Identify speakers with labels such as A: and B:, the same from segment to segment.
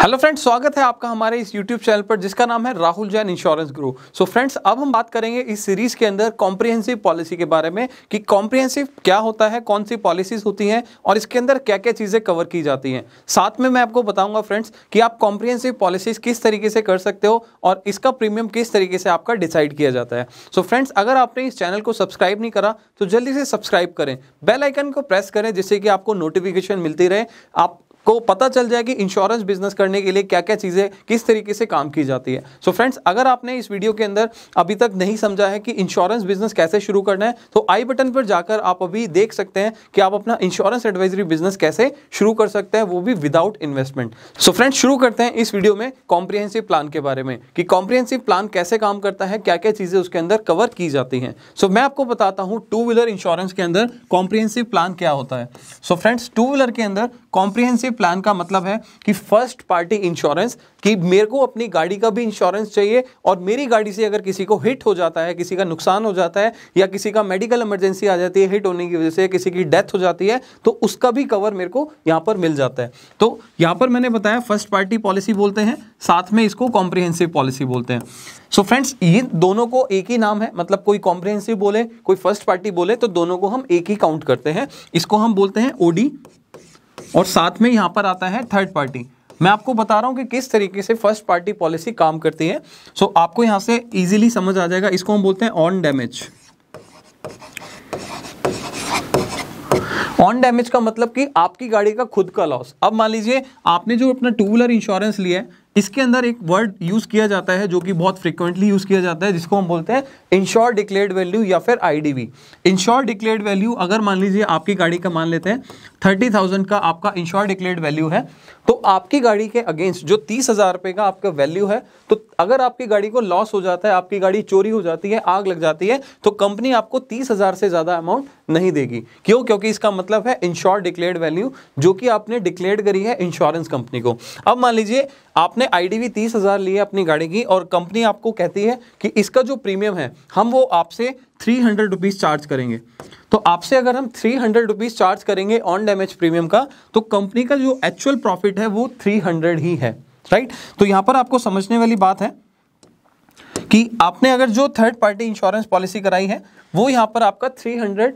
A: hello friends स्वागत है आपका हमारे इस यूट्यूब चैनल पर जिसका नाम है Rahul Jain insurance group so friends अब हम बात करेंगे इस सीरीज के अंदर कॉम्प्रिहेंसिव पॉलिसी के बारे में कि कॉम्प्रिहेंसिव क्या होता है कौन सी पॉलिसीज होती हैं और इसके अंदर क्या क्या चीज़ें कवर की जाती हैं साथ में मैं आपको बताऊंगा फ्रेंड्स कि आप कॉम्प्रिहेंसिव पॉलिसीज किस तरीके से कर सकते हो और इसका प्रीमियम किस तरीके से आपका डिसाइड किया जाता है सो so फ्रेंड्स अगर आपने इस चैनल को सब्सक्राइब नहीं करा तो जल्दी से सब्सक्राइब करें बेलाइकन को प्रेस करें जिससे कि आपको नोटिफिकेशन मिलती रहे आप को पता चल जाए कि इंश्योरेंस बिजनेस करने के लिए क्या क्या चीज़ें किस तरीके से काम की जाती है सो so फ्रेंड्स अगर आपने इस वीडियो के अंदर अभी तक नहीं समझा है कि इंश्योरेंस बिजनेस कैसे शुरू करना है तो आई बटन पर जाकर आप अभी देख सकते हैं कि आप अपना इंश्योरेंस एडवाइजरी बिजनेस कैसे शुरू कर सकते हैं वो भी विदाउट इन्वेस्टमेंट सो फ्रेंड्स शुरू करते हैं इस वीडियो में कॉम्प्रिहेंसिव प्लान के बारे में कि कॉम्प्रिहेंसिव प्लान कैसे काम करता है क्या क्या चीज़ें उसके अंदर कवर की जाती हैं सो so, मैं आपको बताता हूँ टू व्हीलर इंश्योरेंस के अंदर कॉम्प्रिहेंसिव प्लान क्या होता है सो फ्रेंड्स टू व्हीलर के अंदर कॉम्प्रिहेंसिव प्लान का मतलब है कि फर्स्ट पार्टी इंश्योरेंस कि मेरे को अपनी गाड़ी का भी इंश्योरेंस चाहिए और मेरी गाड़ी से अगर किसी को हिट हो जाता है किसी का नुकसान हो जाता है या किसी का मेडिकल इमरजेंसी आ जाती है हिट होने की वजह से किसी की डेथ हो जाती है तो उसका भी कवर मेरे को यहाँ पर मिल जाता है तो यहाँ पर मैंने बताया फर्स्ट पार्टी पॉलिसी बोलते हैं साथ में इसको कॉम्प्रिहेंसिव पॉलिसी बोलते हैं सो so फ्रेंड्स ये दोनों को एक ही नाम है मतलब कोई कॉम्प्रिहेंसिव बोले कोई फर्स्ट पार्टी बोले तो दोनों को हम एक ही काउंट करते हैं इसको हम बोलते हैं ओडी और साथ में यहां पर आता है थर्ड पार्टी मैं आपको बता रहा हूं कि किस तरीके से फर्स्ट पार्टी पॉलिसी काम करती है सो so, आपको यहां से इजीली समझ आ जाएगा इसको हम बोलते हैं ऑन डैमेज ऑन डैमेज का मतलब कि आपकी गाड़ी का खुद का लॉस अब मान लीजिए आपने जो अपना टू व्हीलर इंश्योरेंस लिया है इसके अंदर एक वर्ड यूज किया जाता है जो कि बहुत फ्रिक्वेंटली यूज किया जाता है जिसको हम बोलते हैं इंश्योर डिक्लेयर्ड वैल्यू या फिर आईडीवी इंश्योर डिक्लेयर्ड वैल्यू अगर मान लीजिए आपकी गाड़ी का मान लेते हैं थर्टी थाउजेंड का आपका इंश्योर डिक्लेयर्ड वैल्यू है तो आपकी गाड़ी के अगेंस्ट जो तीस हजार रुपए का आपका वैल्यू है तो अगर आपकी गाड़ी को लॉस हो जाता है आपकी गाड़ी चोरी हो जाती है आग लग जाती है तो कंपनी आपको तीस हज़ार से ज़्यादा अमाउंट नहीं देगी क्यों क्योंकि इसका मतलब है इंश्योर डिक्लेयर्ड वैल्यू जो कि आपने डिक्लेयर करी है इंश्योरेंस कंपनी को अब मान लीजिए आपने आई डी तीस हज़ार ली है अपनी गाड़ी की और कंपनी आपको कहती है कि इसका जो प्रीमियम है हम वो आपसे थ्री हंड्रेड रुपीज़ चार्ज करेंगे तो आपसे अगर हम थ्री हंड्रेड रुपीज़ चार्ज करेंगे ऑन डैमेज प्रीमियम का तो कंपनी का जो एक्चुअल प्रॉफिट है वो थ्री हंड्रेड ही है राइट तो यहाँ पर आपको समझने वाली बात है कि आपने अगर जो थर्ड पार्टी इंश्योरेंस पॉलिसी कराई है वो यहाँ पर आपका 300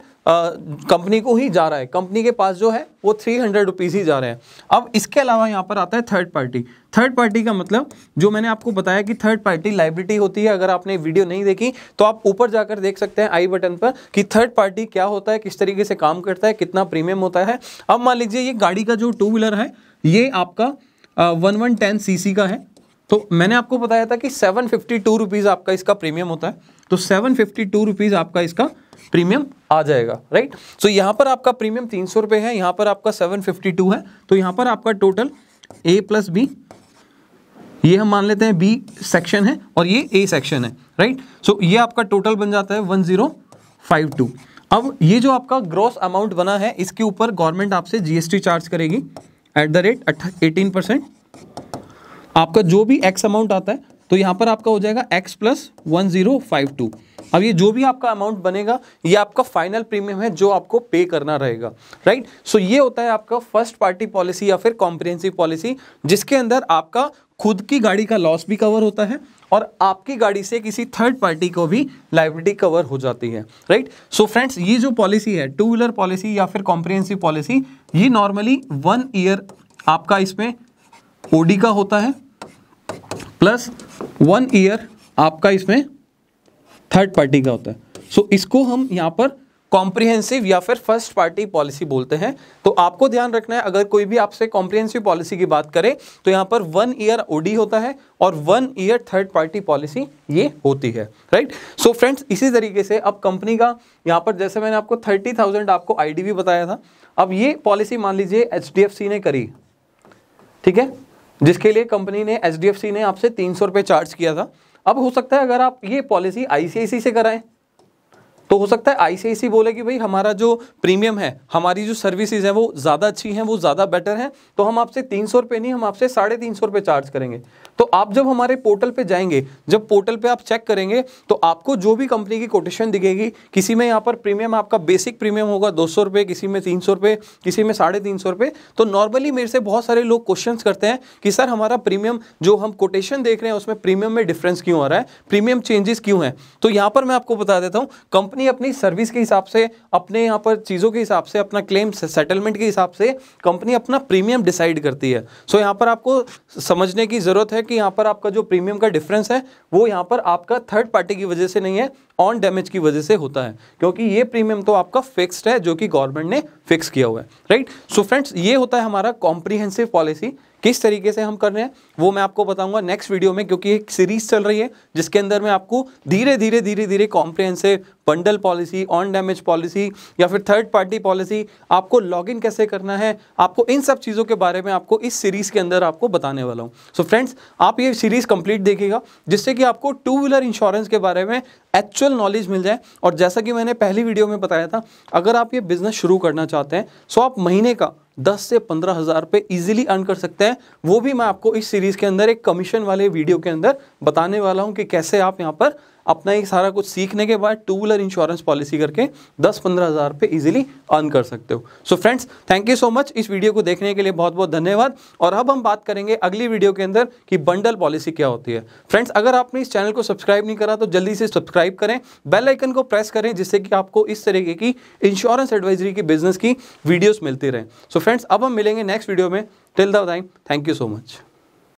A: कंपनी को ही जा रहा है कंपनी के पास जो है वो थ्री हंड्रेड रुपीज़ ही जा रहे हैं अब इसके अलावा यहाँ पर आता है थर्ड पार्टी थर्ड पार्टी का मतलब जो मैंने आपको बताया कि थर्ड पार्टी लाइब्रिटी होती है अगर आपने वीडियो नहीं देखी तो आप ऊपर जाकर देख सकते हैं आई बटन पर कि थर्ड पार्टी क्या होता है किस तरीके से काम करता है कितना प्रीमियम होता है अब मान लीजिए ये गाड़ी का जो टू व्हीलर है ये आपका वन वन टेन सी का है तो मैंने आपको बताया था कि सेवन फिफ्टी टू रुपीज़ आपका इसका प्रीमियम होता है तो सेवन फिफ्टी टू रुपीज़ आपका इसका प्रीमियम आ जाएगा राइट सो so, यहाँ पर आपका प्रीमियम तीन सौ रुपये है यहाँ पर आपका सेवन फिफ्टी टू है तो यहाँ पर आपका टोटल ए प्लस बी ये हम मान लेते हैं बी सेक्शन है और ये ए सेक्शन है राइट सो so, ये आपका टोटल बन जाता है वन जीरो फाइव टू अब ये जो आपका ग्रॉस अमाउंट बना है इसके ऊपर गवर्नमेंट आपसे जीएसटी चार्ज करेगी at the rate eighteen percent आपका जो भी एक्स अमाउंट आता है तो यहां पर आपका हो जाएगा X plus one zero five two अब ये जो भी आपका अमाउंट बनेगा ये आपका फाइनल प्रीमियम है जो आपको पे करना रहेगा राइट सो so ये होता है आपका फर्स्ट पार्टी पॉलिसी या फिर कॉम्प्रिहेंसिव पॉलिसी जिसके अंदर आपका खुद की गाड़ी का लॉस भी कवर होता है और आपकी गाड़ी से किसी थर्ड पार्टी को भी लाइब्रिटी कवर हो जाती है राइट सो फ्रेंड्स ये जो पॉलिसी है टू व्हीलर पॉलिसी या फिर कॉम्प्रिहेंसिव पॉलिसी ये नॉर्मली वन ईयर आपका इसमें ओडी का होता है प्लस वन ईयर आपका इसमें थर्ड पार्टी का होता है सो so, इसको हम यहाँ पर कॉम्प्रिहेंसिव या फिर फर्स्ट पार्टी पॉलिसी बोलते हैं तो आपको ध्यान रखना है अगर कोई भी आपसे कॉम्प्रिहेंसिव पॉलिसी की बात करे तो यहाँ पर वन ईयर ओडी होता है और one year third party policy ये होती है राइट सो फ्रेंड्स इसी तरीके से अब कंपनी का यहाँ पर जैसे मैंने आपको थर्टी थाउजेंड आपको भी बताया था अब ये पॉलिसी मान लीजिए सी ने करी ठीक है जिसके लिए कंपनी ने सी ने आपसे तीन सौ रुपए चार्ज किया था अब हो सकता है अगर आप ये पॉलिसी आईसीआईसी से कराएं तो हो सकता है आईसीआईसी बोले कि भाई हमारा जो प्रीमियम है हमारी जो सर्विसेज है वो ज़्यादा अच्छी हैं वो ज़्यादा बेटर हैं तो हम आपसे तीन सौ रुपये नहीं हम आपसे साढ़े तीन सौ रुपये चार्ज करेंगे तो आप जब हमारे पोर्टल पे जाएंगे जब पोर्टल पे आप चेक करेंगे तो आपको जो भी कंपनी की कोटेशन दिखेगी किसी में यहाँ पर प्रीमियम आपका बेसिक प्रीमियम होगा दो सौ रुपये किसी में तीन सौ रुपये किसी में साढ़े तीन सौ रुपये तो नॉर्मली मेरे से बहुत सारे लोग क्वेश्चन करते हैं कि सर हमारा प्रीमियम जो हम कोटेशन देख रहे हैं उसमें प्रीमियम में डिफरेंस क्यों आ रहा है प्रीमियम चेंजेस क्यों है तो यहाँ पर मैं आपको बता देता हूँ कंपनी अपनी अपनी सर्विस के हिसाब से अपने यहाँ पर चीज़ों के हिसाब से अपना क्लेम सेटलमेंट के हिसाब से कंपनी अपना प्रीमियम डिसाइड करती है सो so, यहाँ पर आपको समझने की ज़रूरत है कि यहाँ पर आपका जो प्रीमियम का डिफरेंस है वो यहाँ पर आपका थर्ड पार्टी की वजह से नहीं है ऑन डैमेज की वजह से होता है क्योंकि ये प्रीमियम तो आपका फिक्स्ड है जो कि गवर्नमेंट ने फिक्स किया हुआ है राइट सो फ्रेंड्स ये होता है हमारा कॉम्प्रीहेंसिव पॉलिसी किस तरीके से हम कर रहे हैं वो मैं आपको बताऊंगा नेक्स्ट वीडियो में क्योंकि एक सीरीज चल रही है जिसके अंदर मैं आपको धीरे धीरे धीरे धीरे comprehensive bundle policy on damage policy या फिर थर्ड पार्टी पॉलिसी आपको लॉगिन कैसे करना है आपको इन सब चीज़ों के बारे में आपको इस सीरीज़ के अंदर आपको बताने वाला हूँ सो फ्रेंड्स आप ये सीरीज़ कंप्लीट देखिएगा जिससे कि आपको टू व्हीलर इंश्योरेंस के बारे में एक्चुअल नॉलेज मिल जाए और जैसा कि मैंने पहली वीडियो में बताया था अगर आप ये बिज़नेस शुरू करना चाहते हैं सो आप महीने का दस से पंद्रह हज़ार रुपए इजिली अर्न कर सकते हैं वो भी मैं आपको इस सीरीज़ के अंदर एक कमीशन वाले वीडियो के अंदर बताने वाला हूं कि कैसे आप यहां पर अपना ये सारा कुछ सीखने के बाद टू व्हीलर इंश्योरेंस पॉलिसी करके दस पंद्रह हज़ार पे इजीली अर्न कर सकते हो so friends thank you so much इस वीडियो को देखने के लिए बहुत बहुत धन्यवाद और अब हम बात करेंगे अगली वीडियो के अंदर कि बंडल पॉलिसी क्या होती है फ्रेंड्स अगर आपने इस चैनल को सब्सक्राइब नहीं करा तो जल्दी से सब्सक्राइब करें बेलाइकन को प्रेस करें जिससे कि आपको इस तरीके की इंश्योरेंस एडवाइजरी की बिजनेस की वीडियोज़ मिलती रहें सो फ्रेंड्स अब हम मिलेंगे नेक्स्ट वीडियो में till the time thank you so much